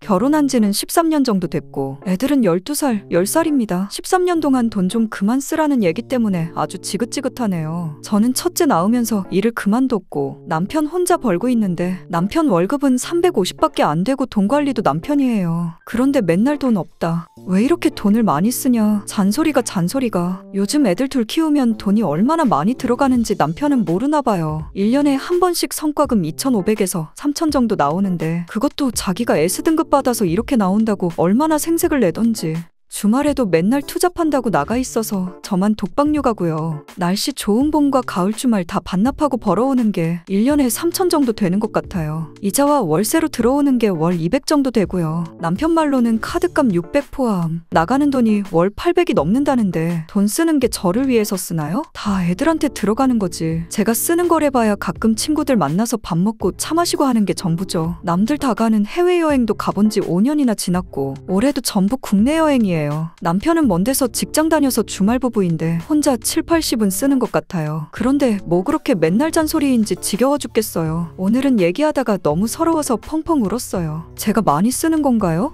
결혼한 지는 13년 정도 됐고 애들은 12살, 10살입니다. 13년 동안 돈 좀 그만 쓰라는 얘기 때문에 아주 지긋지긋하네요. 저는 첫째 낳으면서 일을 그만뒀고 남편 혼자 벌고 있는데 남편 월급은 350밖에 안 되고 돈 관리도 남편이 에요 그런데 맨날 돈 없다. 왜 이렇게 돈을 많이 쓰냐. 잔소리가 잔소리가. 요즘 애들 둘 키우면 돈이 얼마나 많이 들어가는지 남편은 모르나 봐요. 1년에 한 번씩 성과금 2,500에서 3,000 정도 나오는데 그것도 자기가 S등급 충격받아서 이렇게 나온다고 얼마나 생색을 내던지. 주말에도 맨날 투잡한다고 나가 있어서 저만 독박류 가고요. 날씨 좋은 봄과 가을 주말 다 반납하고 벌어오는 게 1년에 3천 정도 되는 것 같아요. 이자와 월세로 들어오는 게 월 200 정도 되고요. 남편 말로는 카드값 600 포함, 나가는 돈이 월 800이 넘는다는데 돈 쓰는 게 저를 위해서 쓰나요? 다 애들한테 들어가는 거지. 제가 쓰는 걸 해봐야 가끔 친구들 만나서 밥 먹고 차 마시고 하는 게 전부죠. 남들 다 가는 해외여행도 가본 지 5년이나 지났고 올해도 전부 국내 여행이에요. 사이에요 남편은 먼 데서 직장 다녀서 주말 부부인데 혼자 7, 80은 쓰는 것 같아요. 그런데 뭐 그렇게 맨날 잔소리인지 지겨워 죽겠어요. 오늘은 얘기하다가 너무 서러워서 펑펑 울었어요. 제가 많이 쓰는 건가요?